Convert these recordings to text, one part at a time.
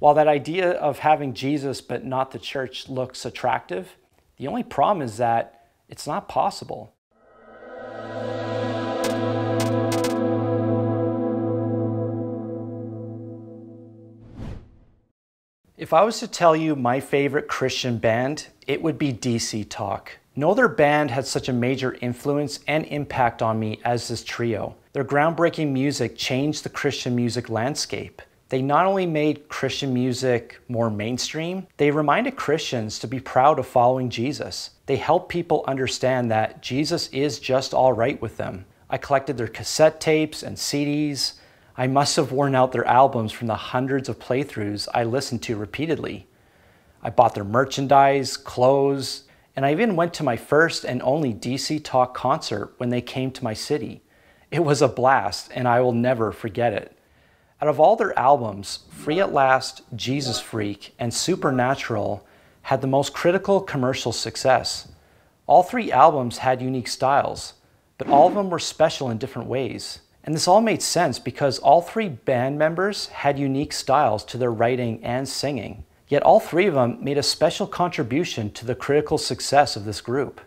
While that idea of having Jesus but not the church looks attractive, the only problem is that it's not possible. If I was to tell you my favorite Christian band, it would be DC Talk. No other band had such a major influence and impact on me as this trio. Their groundbreaking music changed the Christian music landscape. They not only made Christian music more mainstream, they reminded Christians to be proud of following Jesus. They helped people understand that Jesus is just all right with them. I collected their cassette tapes and CDs. I must have worn out their albums from the hundreds of playthroughs I listened to repeatedly. I bought their merchandise, clothes, and I even went to my first and only DC Talk concert when they came to my city. It was a blast, and I will never forget it. Out of all their albums, Free at Last, Jesus Freak, and Supernatural had the most critical commercial success. All three albums had unique styles, but all of them were special in different ways. And this all made sense because all three band members had unique styles to their writing and singing. Yet all three of them made a special contribution to the critical success of this group.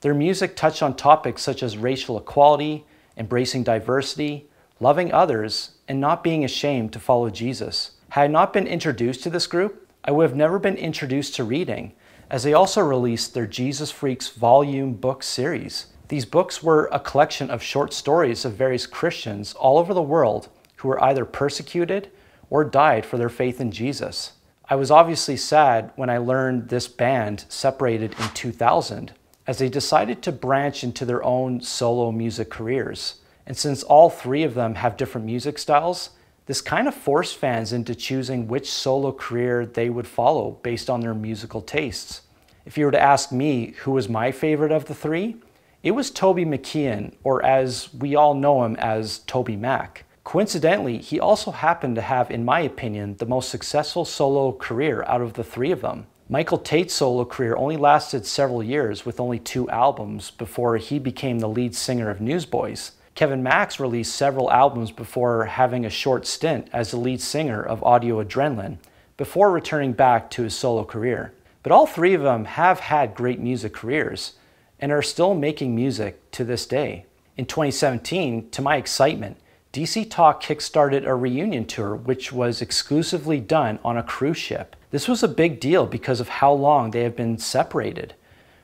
Their music touched on topics such as racial equality, embracing diversity, loving others, and not being ashamed to follow Jesus. Had I not been introduced to this group, I would have never been introduced to reading, as they also released their Jesus Freaks volume book series. These books were a collection of short stories of various Christians all over the world who were either persecuted or died for their faith in Jesus. I was obviously sad when I learned this band separated in 2000 as they decided to branch into their own solo music careers. And since all three of them have different music styles, this kind of forced fans into choosing which solo career they would follow based on their musical tastes. If you were to ask me who was my favorite of the three, it was Toby McKeon, or as we all know him as Toby Mac. Coincidentally, he also happened to have, in my opinion, the most successful solo career out of the three of them. Michael Tate's solo career only lasted several years with only two albums before he became the lead singer of Newsboys. Kevin Max released several albums before having a short stint as the lead singer of Audio Adrenaline, before returning back to his solo career. But all three of them have had great music careers and are still making music to this day. In 2017, to my excitement, DC Talk kickstarted a reunion tour, which was exclusively done on a cruise ship. This was a big deal because of how long they have been separated.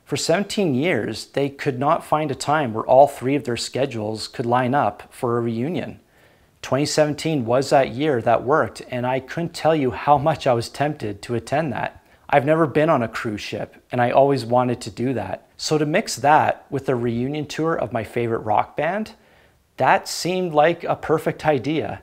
For 17 years, they could not find a time where all three of their schedules could line up for a reunion. 2017 was that year that worked, and I couldn't tell you how much I was tempted to attend that. I've never been on a cruise ship, and I always wanted to do that. So to mix that with a reunion tour of my favorite rock band, that seemed like a perfect idea.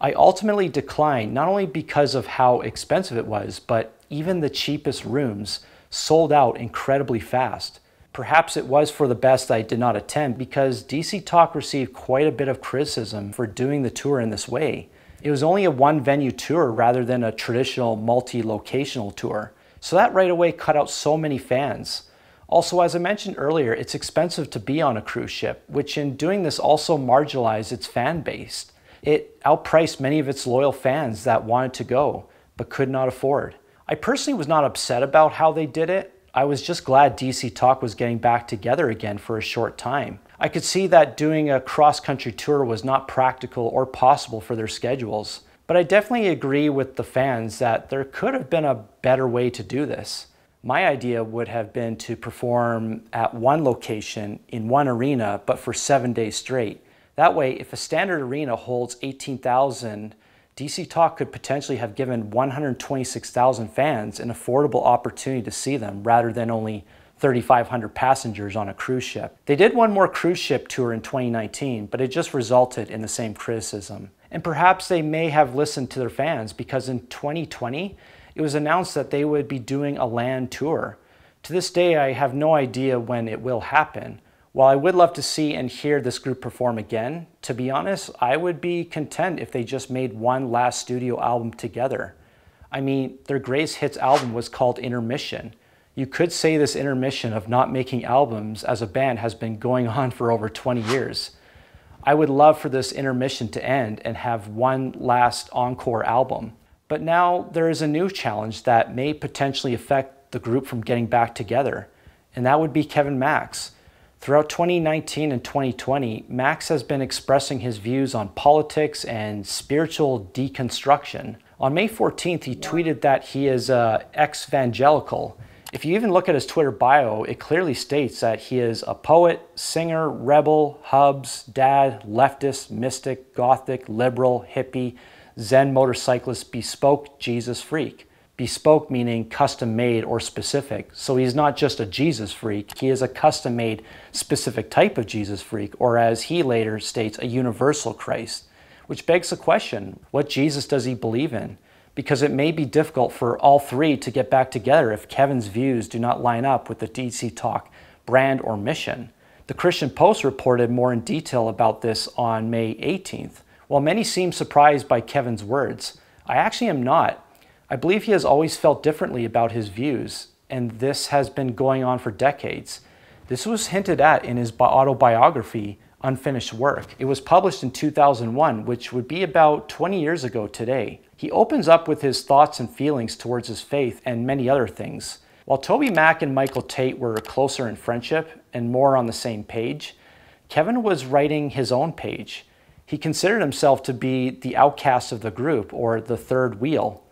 I ultimately declined not only because of how expensive it was, but even the cheapest rooms sold out incredibly fast. Perhaps it was for the best I did not attend because DC Talk received quite a bit of criticism for doing the tour in this way. It was only a one venue tour rather than a traditional multi locational tour. So that right away cut out so many fans. Also, as I mentioned earlier, it's expensive to be on a cruise ship, which in doing this also marginalized its fan base. It outpriced many of its loyal fans that wanted to go but could not afford. I personally was not upset about how they did it. I was just glad DC Talk was getting back together again for a short time. I could see that doing a cross country tour was not practical or possible for their schedules, but I definitely agree with the fans that there could have been a better way to do this. My idea would have been to perform at one location in one arena, but for seven days straight. That way, if a standard arena holds 18,000, DC Talk could potentially have given 126,000 fans an affordable opportunity to see them rather than only 3,500 passengers on a cruise ship. They did one more cruise ship tour in 2019, but it just resulted in the same criticism. And perhaps they may have listened to their fans because in 2020, it was announced that they would be doing a land tour. To this day, I have no idea when it will happen. While I would love to see and hear this group perform again, to be honest, I would be content if they just made one last studio album together. I mean, their greatest hits album was called Intermission. You could say this intermission of not making albums as a band has been going on for over 20 years. I would love for this intermission to end and have one last encore album. But now there is a new challenge that may potentially affect the group from getting back together, and that would be Kevin Max. Throughout 2019 and 2020, Max has been expressing his views on politics and spiritual deconstruction. On May 14th, he tweeted that he is a uh, ex-evangelical. If you even look at his Twitter bio, it clearly states that he is a poet, singer, rebel, hubs, dad, leftist, mystic, gothic, liberal, hippie, Zen motorcyclist bespoke Jesus freak. Bespoke meaning custom made or specific. So he's not just a Jesus freak, he is a custom made specific type of Jesus freak, or as he later states, a universal Christ. Which begs the question what Jesus does he believe in? Because it may be difficult for all three to get back together if Kevin's views do not line up with the DC Talk brand or mission. The Christian Post reported more in detail about this on May 18th. While many seem surprised by Kevin's words, I actually am not. I believe he has always felt differently about his views, and this has been going on for decades. This was hinted at in his autobiography, Unfinished Work. It was published in 2001, which would be about 20 years ago today. He opens up with his thoughts and feelings towards his faith and many other things. While Toby Mack and Michael Tate were closer in friendship and more on the same page, Kevin was writing his own page. He considered himself to be the outcast of the group or the third wheel.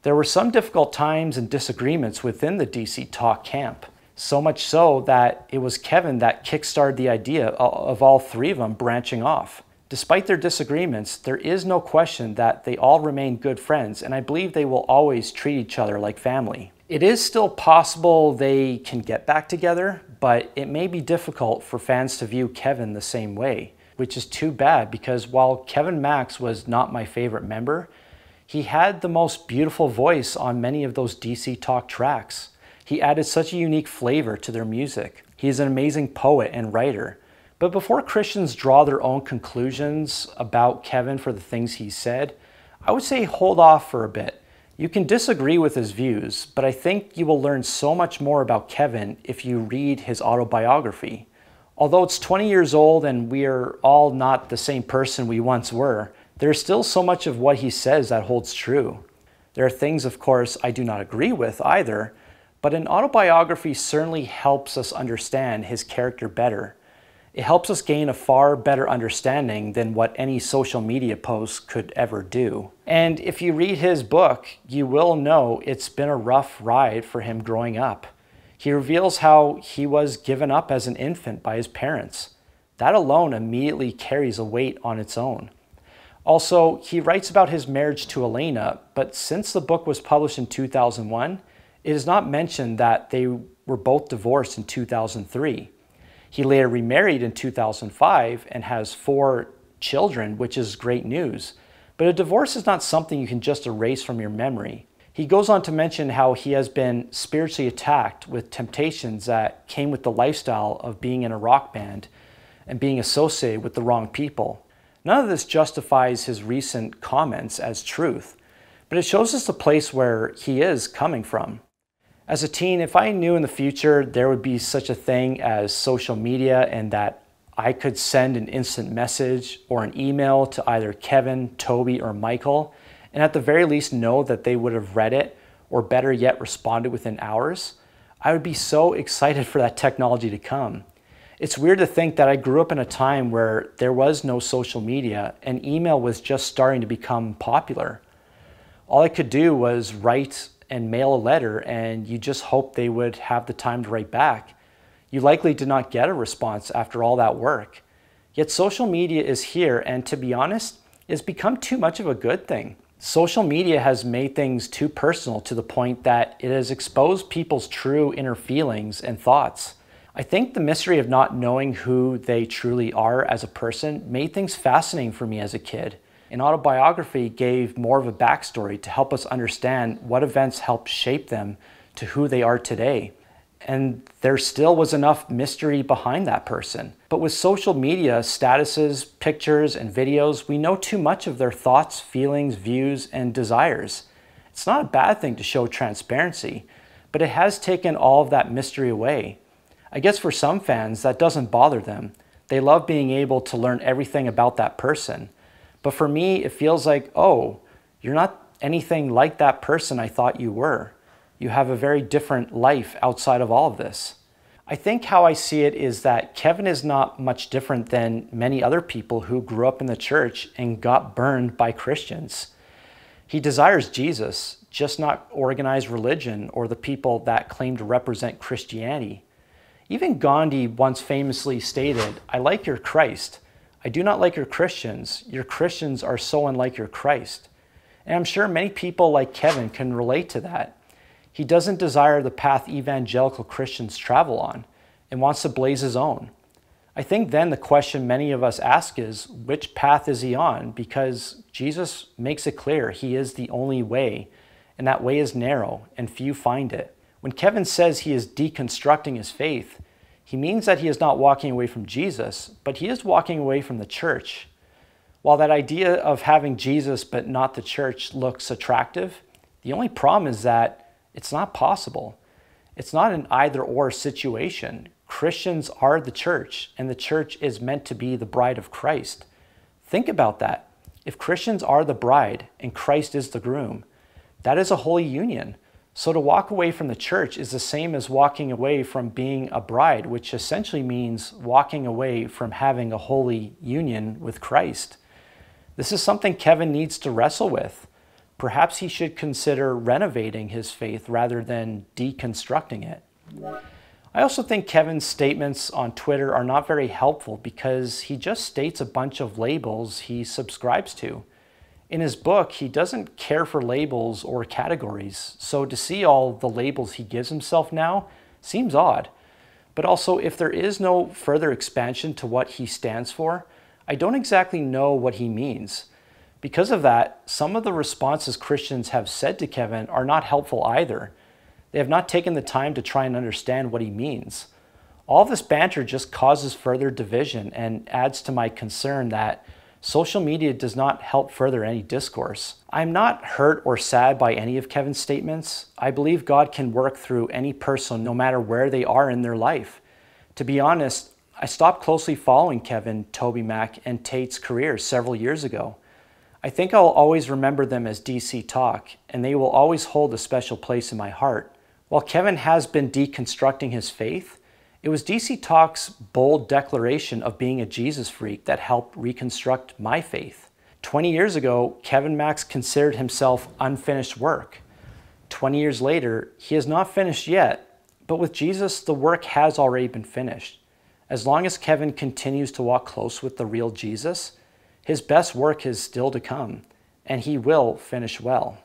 There were some difficult times and disagreements within the DC Talk camp, so much so that it was Kevin that kickstarted the idea of all three of them branching off. Despite their disagreements, there is no question that they all remain good friends, and I believe they will always treat each other like family. It is still possible they can get back together, but it may be difficult for fans to view Kevin the same way which is too bad because while Kevin Max was not my favorite member, he had the most beautiful voice on many of those DC Talk tracks. He added such a unique flavor to their music. He is an amazing poet and writer. But before Christians draw their own conclusions about Kevin for the things he said, I would say hold off for a bit. You can disagree with his views, but I think you will learn so much more about Kevin if you read his autobiography although it's 20 years old and we are all not the same person we once were, there's still so much of what he says that holds true. There are things, of course, I do not agree with either, but an autobiography certainly helps us understand his character better. It helps us gain a far better understanding than what any social media post could ever do. And if you read his book, you will know it's been a rough ride for him growing up. He reveals how he was given up as an infant by his parents. That alone immediately carries a weight on its own. Also, he writes about his marriage to Elena, but since the book was published in 2001, it is not mentioned that they were both divorced in 2003. He later remarried in 2005 and has four children, which is great news. But a divorce is not something you can just erase from your memory. He goes on to mention how he has been spiritually attacked with temptations that came with the lifestyle of being in a rock band and being associated with the wrong people. None of this justifies his recent comments as truth, but it shows us the place where he is coming from. As a teen, if I knew in the future there would be such a thing as social media and that I could send an instant message or an email to either Kevin, Toby, or Michael and at the very least know that they would have read it or better yet responded within hours, I would be so excited for that technology to come. It's weird to think that I grew up in a time where there was no social media and email was just starting to become popular. All I could do was write and mail a letter and you just hope they would have the time to write back. You likely did not get a response after all that work. Yet social media is here and to be honest, it's become too much of a good thing. Social media has made things too personal to the point that it has exposed people's true inner feelings and thoughts. I think the mystery of not knowing who they truly are as a person made things fascinating for me as a kid. An autobiography gave more of a backstory to help us understand what events helped shape them to who they are today and there still was enough mystery behind that person. But with social media, statuses, pictures, and videos, we know too much of their thoughts, feelings, views, and desires. It's not a bad thing to show transparency, but it has taken all of that mystery away. I guess for some fans, that doesn't bother them. They love being able to learn everything about that person. But for me, it feels like, oh, you're not anything like that person I thought you were you have a very different life outside of all of this. I think how I see it is that Kevin is not much different than many other people who grew up in the church and got burned by Christians. He desires Jesus, just not organized religion or the people that claim to represent Christianity. Even Gandhi once famously stated, I like your Christ. I do not like your Christians. Your Christians are so unlike your Christ. And I'm sure many people like Kevin can relate to that. He doesn't desire the path evangelical Christians travel on and wants to blaze his own. I think then the question many of us ask is which path is he on? Because Jesus makes it clear he is the only way, and that way is narrow, and few find it. When Kevin says he is deconstructing his faith, he means that he is not walking away from Jesus, but he is walking away from the church. While that idea of having Jesus but not the church looks attractive, the only problem is that it's not possible. It's not an either or situation. Christians are the church, and the church is meant to be the bride of Christ. Think about that. If Christians are the bride and Christ is the groom, that is a holy union. So to walk away from the church is the same as walking away from being a bride, which essentially means walking away from having a holy union with Christ. This is something Kevin needs to wrestle with perhaps he should consider renovating his faith rather than deconstructing it. I also think Kevin's statements on Twitter are not very helpful because he just states a bunch of labels he subscribes to. In his book, he doesn't care for labels or categories, so to see all the labels he gives himself now seems odd. But also, if there is no further expansion to what he stands for, I don't exactly know what he means. Because of that, some of the responses Christians have said to Kevin are not helpful either. They have not taken the time to try and understand what he means. All this banter just causes further division and adds to my concern that social media does not help further any discourse. I'm not hurt or sad by any of Kevin's statements. I believe God can work through any person no matter where they are in their life. To be honest, I stopped closely following Kevin, Toby Mack, and Tate's careers several years ago. I think I'll always remember them as DC Talk, and they will always hold a special place in my heart. While Kevin has been deconstructing his faith, it was DC Talk's bold declaration of being a Jesus freak that helped reconstruct my faith. 20 years ago, Kevin Max considered himself unfinished work. 20 years later, he is not finished yet, but with Jesus, the work has already been finished. As long as Kevin continues to walk close with the real Jesus, his best work is still to come, and he will finish well.